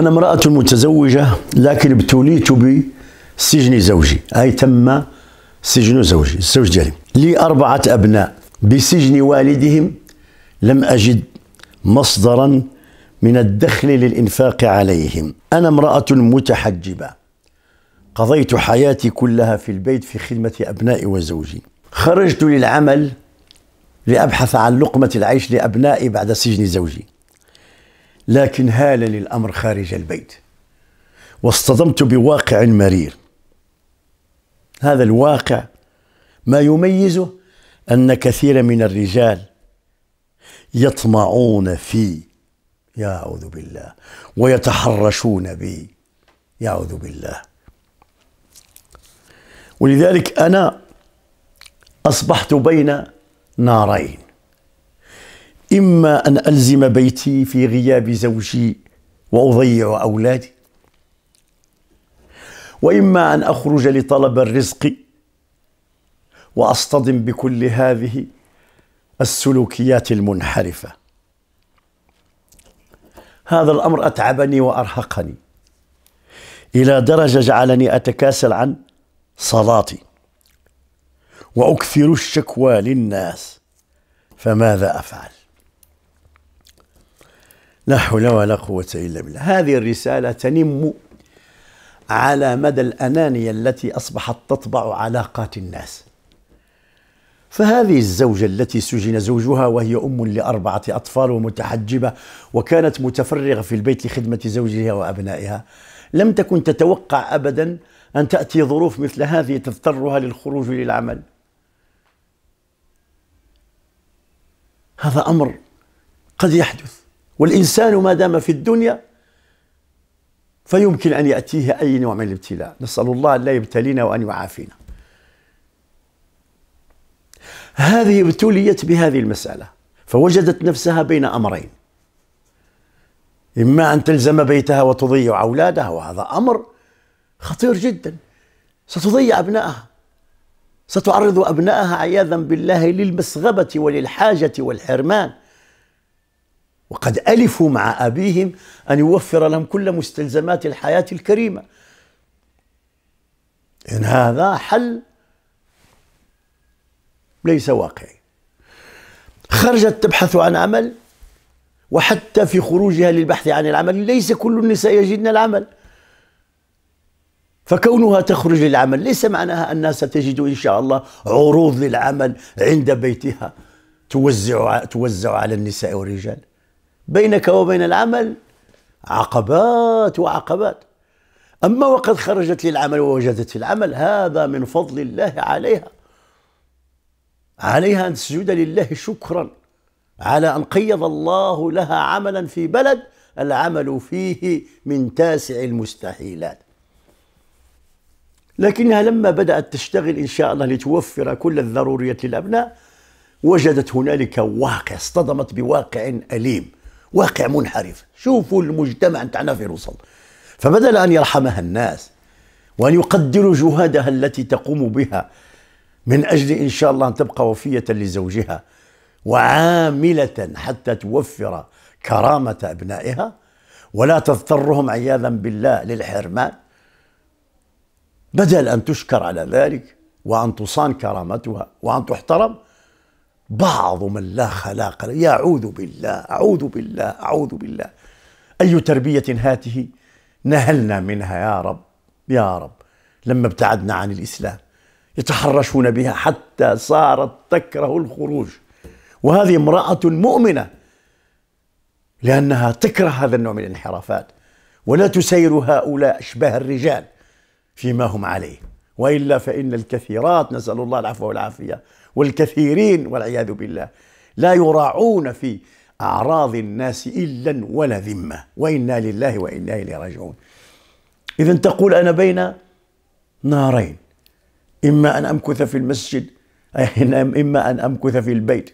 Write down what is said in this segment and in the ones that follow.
أنا امرأة متزوجة لكن ابتليت بسجن زوجي أي تم سجن زوجي الزوج ديالي لي أربعة أبناء بسجن والدهم لم أجد مصدرا من الدخل للإنفاق عليهم أنا امرأة متحجبة قضيت حياتي كلها في البيت في خدمة أبنائي وزوجي خرجت للعمل لأبحث عن لقمة العيش لأبنائي بعد سجن زوجي لكن هالني الأمر خارج البيت واصطدمت بواقع مرير هذا الواقع ما يميزه أن كثير من الرجال يطمعون في اعوذ بالله ويتحرشون بي اعوذ بالله ولذلك أنا أصبحت بين نارين إما أن ألزم بيتي في غياب زوجي وأضيع أولادي وإما أن أخرج لطلب الرزق وأصطدم بكل هذه السلوكيات المنحرفة هذا الأمر أتعبني وأرهقني إلى درجة جعلني أتكاسل عن صلاتي وأكثر الشكوى للناس فماذا أفعل لا حول ولا قوة إلا بالله هذه الرسالة تنم على مدى الأنانية التي أصبحت تطبع علاقات الناس فهذه الزوجة التي سجن زوجها وهي أم لأربعة أطفال ومتحجبة وكانت متفرغة في البيت لخدمة زوجها وأبنائها لم تكن تتوقع أبدا أن تأتي ظروف مثل هذه تضطرها للخروج للعمل هذا أمر قد يحدث والإنسان ما دام في الدنيا فيمكن أن يأتيه أي نوع من الابتلاء نسأل الله أن لا يبتلينا وأن يعافينا هذه ابتليت بهذه المسألة فوجدت نفسها بين أمرين إما أن تلزم بيتها وتضيع أولادها وهذا أمر خطير جدا ستضيع أبنائها ستعرض أبنائها عياذا بالله للمسغبة وللحاجة والحرمان وقد ألفوا مع أبيهم أن يوفر لهم كل مستلزمات الحياة الكريمة إن هذا حل ليس واقعي خرجت تبحث عن عمل وحتى في خروجها للبحث عن العمل ليس كل النساء يجدن العمل فكونها تخرج للعمل ليس معناها أنها ستجد إن شاء الله عروض للعمل عند بيتها توزع توزع على النساء والرجال بينك وبين العمل عقبات وعقبات أما وقد خرجت للعمل ووجدت في العمل هذا من فضل الله عليها عليها أن تسجد لله شكرا على أن قيض الله لها عملا في بلد العمل فيه من تاسع المستحيلات لكنها لما بدأت تشتغل إن شاء الله لتوفر كل الضروريات للأبناء وجدت هنالك واقع اصطدمت بواقع أليم واقع منحرف شوفوا المجتمع نتاعنا فين وصل فبدل أن يرحمها الناس وأن يقدروا جهادها التي تقوم بها من أجل إن شاء الله أن تبقى وفية لزوجها وعاملة حتى توفر كرامة أبنائها ولا تضطرهم عياذا بالله للحرمان بدل أن تشكر على ذلك وأن تصان كرامتها وأن تحترم بعض من لا خلاق له أعوذ بالله أعوذ بالله أعوذ بالله أي تربية هاته نهلنا منها يا رب يا رب لما ابتعدنا عن الإسلام يتحرشون بها حتى صارت تكره الخروج وهذه امرأة مؤمنة لأنها تكره هذا النوع من الانحرافات ولا تسير هؤلاء أشباه الرجال فيما هم عليه وإلا فإن الكثيرات نسأل الله العفو والعافية والكثيرين والعياذ بالله لا يراعون في أعراض الناس إلا ولا ذمة وإنا لله وإنا إليه راجعون إذا تقول أنا بين نارين إما أن أمكث في المسجد إما أن أمكث في البيت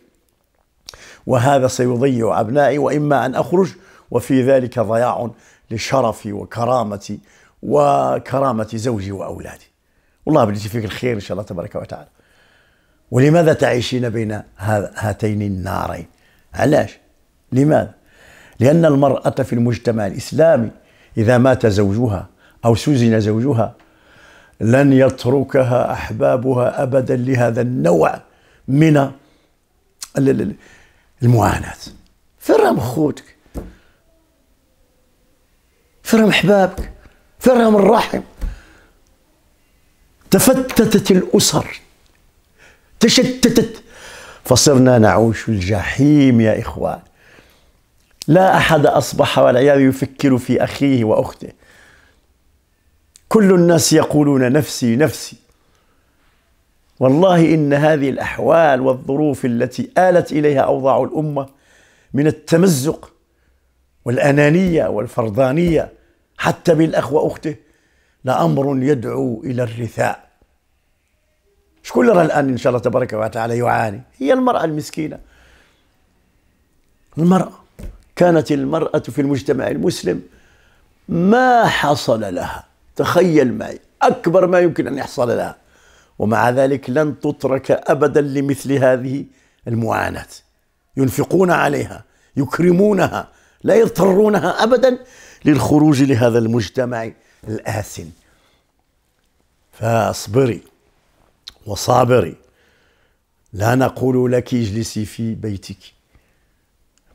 وهذا سيضيع أبنائي وإما أن أخرج وفي ذلك ضياع لشرفي وكرامتي وكرامة زوجي وأولادي والله بنتي فيك الخير إن شاء الله تبارك وتعالى ولماذا تعيشين بين هاتين النارين علاش لماذا لأن المرأة في المجتمع الإسلامي إذا مات زوجها أو سجن زوجها لن يتركها أحبابها أبدا لهذا النوع من المعاناة فرم خوتك فرم أحبابك فرم الرحم تفتتت الأسر تشتتت فصرنا نعوش الجحيم يا إخوان لا أحد أصبح والعياذ يفكر في أخيه وأخته كل الناس يقولون نفسي نفسي والله إن هذه الأحوال والظروف التي آلت إليها أوضاع الأمة من التمزق والأنانية والفرضانية حتى بالأخ وأخته لأمر يدعو إلى الرثاء شكون اللي راه الان ان شاء الله تبارك وتعالى يعاني هي المراه المسكينه المراه كانت المراه في المجتمع المسلم ما حصل لها تخيل معي اكبر ما يمكن ان يحصل لها ومع ذلك لن تترك ابدا لمثل هذه المعاناه ينفقون عليها يكرمونها لا يضطرونها ابدا للخروج لهذا المجتمع الآسن فاصبري وصابري لا نقول لك اجلسي في بيتك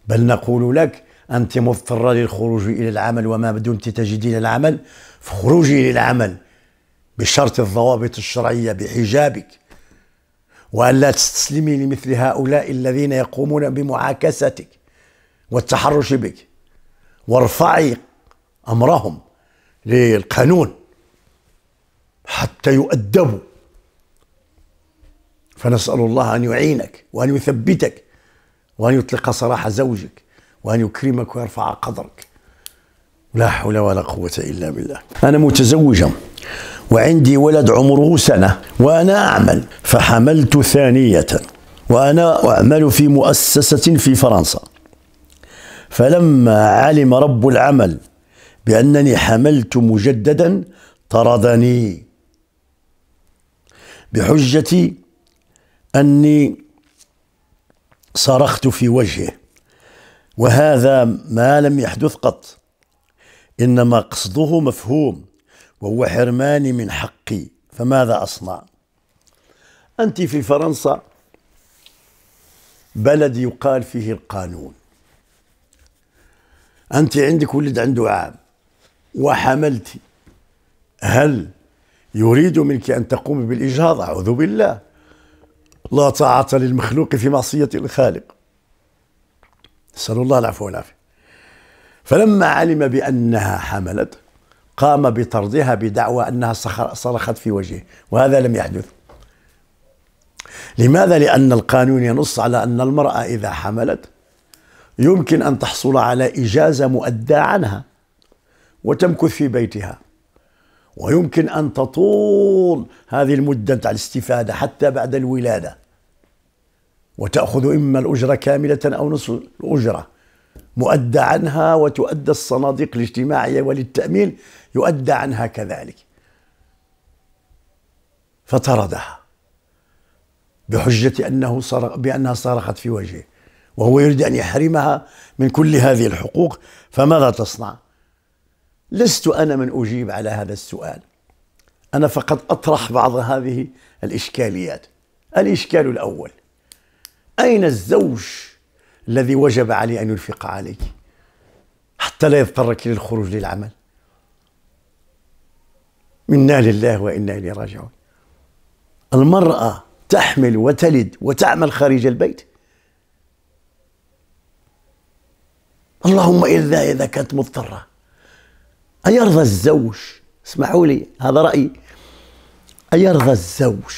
بل نقول لك أنت مضطرة للخروج إلى العمل وما دمت تجدين العمل فخروجي للعمل بشرط الضوابط الشرعية بحجابك وألا تستسلمي لمثل هؤلاء الذين يقومون بمعاكستك والتحرش بك وارفعي أمرهم للقانون حتى يؤدبوا فنسأل الله أن يعينك وأن يثبتك وأن يطلق سراح زوجك وأن يكرمك ويرفع قدرك لا حول ولا قوة إلا بالله أنا متزوجا وعندي ولد عمره سنة وأنا أعمل فحملت ثانية وأنا أعمل في مؤسسة في فرنسا فلما علم رب العمل بأنني حملت مجددا طردني بحجة أني صرخت في وجهه وهذا ما لم يحدث قط إنما قصده مفهوم وهو حرماني من حقي فماذا أصنع أنت في فرنسا بلد يقال فيه القانون أنت عندك ولد عنده عام وحملت هل يريد منك أن تقومي بالإجهاض أعوذ بالله لا طاعة للمخلوق في معصية الخالق نسأل الله العفو والعافية فلما علم بأنها حملت قام بطردها بدعوى أنها صرخت في وجهه وهذا لم يحدث لماذا؟ لأن القانون ينص على أن المرأة إذا حملت يمكن أن تحصل على إجازة مؤدى عنها وتمكث في بيتها ويمكن أن تطول هذه المدة تاع الاستفادة حتى بعد الولادة وتأخذ إما الأجرة كاملة أو نصف الأجرة مؤدى عنها وتؤدى الصناديق الاجتماعية وللتأمين يؤدى عنها كذلك فطردها بحجة أنه صرخ بأنها صرخت في وجهه وهو يريد أن يحرمها من كل هذه الحقوق فماذا تصنع؟ لست أنا من أجيب على هذا السؤال أنا فقط أطرح بعض هذه الإشكاليات الإشكال الأول أين الزوج الذي وجب عليه أن ينفق عليك حتى لا يضطرك للخروج للعمل إنا لله وإنا إليه راجعون المرأة تحمل وتلد وتعمل خارج البيت اللهم إلا إذا كانت مضطرة أيرضى الزوج اسمحوا لي هذا رأيي أيرضى الزوج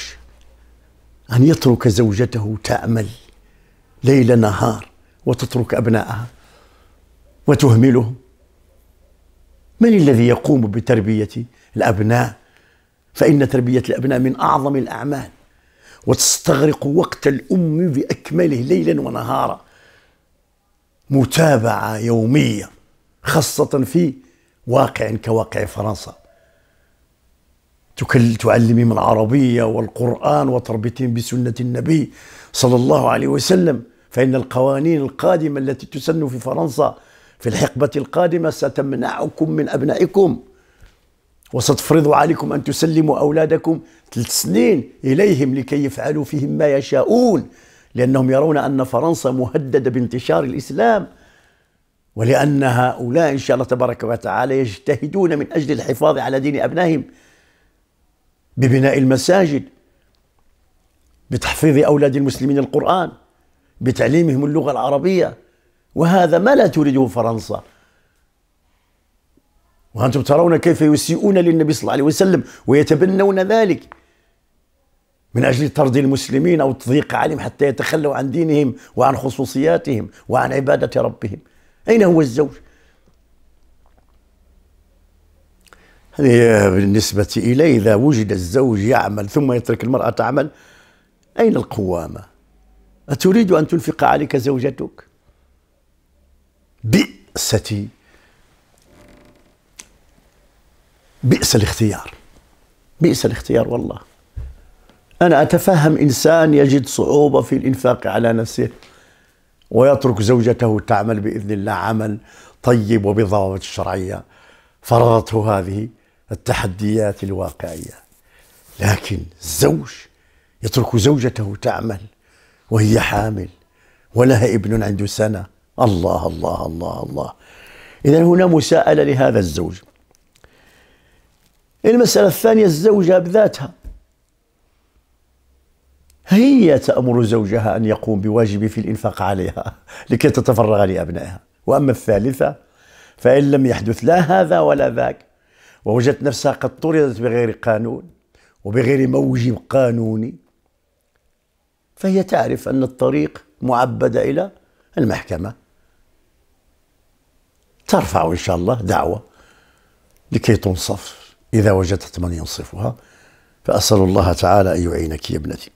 أن يترك زوجته تعمل ليل نهار وتترك أبنائها وتهملهم من الذي يقوم بتربية الأبناء فإن تربية الأبناء من أعظم الأعمال وتستغرق وقت الأم بأكمله ليلا ونهارا متابعة يومية خاصة في واقع كواقع فرنسا تعلمهم العربية والقرآن وتربيتهم بسنة النبي صلى الله عليه وسلم فإن القوانين القادمة التي تسن في فرنسا في الحقبة القادمة ستمنعكم من أبنائكم وستفرض عليكم أن تسلموا أولادكم ثلاث سنين إليهم لكي يفعلوا فيهم ما يشاءون لأنهم يرون أن فرنسا مهددة بانتشار الإسلام ولأن هؤلاء إن شاء الله تبارك وتعالى يجتهدون من أجل الحفاظ على دين أبنائهم ببناء المساجد بتحفيظ أولاد المسلمين القرآن بتعليمهم اللغة العربية وهذا ما لا تريده فرنسا وأنتم ترون كيف يسيئون للنبي صلى الله عليه وسلم ويتبنون ذلك من أجل طرد المسلمين أو التضييق عليهم حتى يتخلوا عن دينهم وعن خصوصياتهم وعن عبادة ربهم أين هو الزوج؟ هذه بالنسبة إليه إذا وجد الزوج يعمل ثم يترك المرأة تعمل أين القوامة؟ أتريد أن تنفق عليك زوجتك بئستي بئس الاختيار بئس الاختيار والله أنا أتفهم إنسان يجد صعوبة في الإنفاق على نفسه ويترك زوجته تعمل بإذن الله عمل طيب وبضوابط الشرعية فرضته هذه التحديات الواقعية لكن الزوج يترك زوجته تعمل وهي حامل ولها ابن عنده سنة الله الله الله الله إذا هنا مساءلة لهذا الزوج المسألة الثانية الزوجة بذاتها هي تأمر زوجها أن يقوم بواجبه في الإنفاق عليها لكي تتفرغ لأبنائها وأما الثالثة فإن لم يحدث لا هذا ولا ذاك ووجدت نفسها قد طردت بغير قانون وبغير موجب قانوني فهي تعرف أن الطريق معبد إلى المحكمة ترفع إن شاء الله دعوة لكي تنصف إذا وجدت من ينصفها فأسأل الله تعالى أن يعينك يا ابنتي